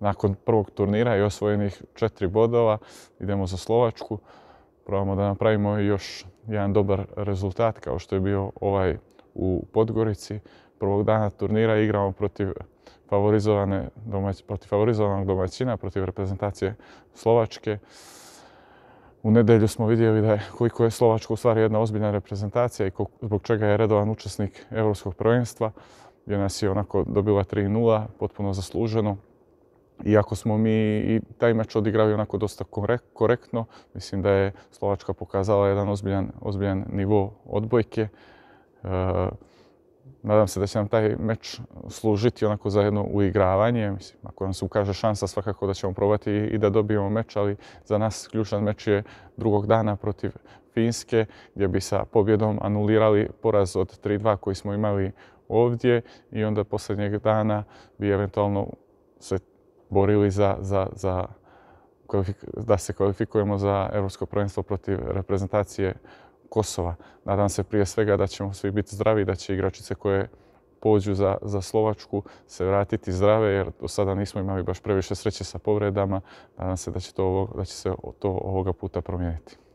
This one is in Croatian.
nakon prvog turnira i osvojenih četiri bodova idemo za Slovačku. Probamo da napravimo još jedan dobar rezultat kao što je bio ovaj u Podgorici. Prvog dana turnira igramo protiv favorizovane protiv favorizovanog domaćina, protiv reprezentacije Slovačke. U nedelju smo vidjeli da je koliko je Slovačka u stvari jedna ozbiljna reprezentacija i zbog čega je redovan učesnik Europskog prvenstva gdje nas je onako dobila 3-0, potpuno zasluženo. Iako smo mi i taj meč odigrali onako dosta korektno, mislim da je Slovačka pokazala jedan ozbiljan, nivo odbojke. E, nadam se da će nam taj meč služiti onako za jedno uigravanje. ako nam se ukaže šansa, svakako da ćemo probati i da dobijemo meč, ali za nas ključan meč je drugog dana protiv Finske, gdje bi sa pobjedom anulirali poraz od 3-2 koji smo imali ovdje i onda posljednjeg dana bi eventualno se borili za, za, za da se kvalifikujemo za Europsko prvenstvo protiv reprezentacije Kosova. Nadam se prije svega da ćemo svi biti zdravi, da će igračice koje pođu za, za Slovačku se vratiti zdrave, jer do sada nismo imali baš previše sreće sa povredama. Nadam se da će, to, da će se to ovoga puta promijeniti.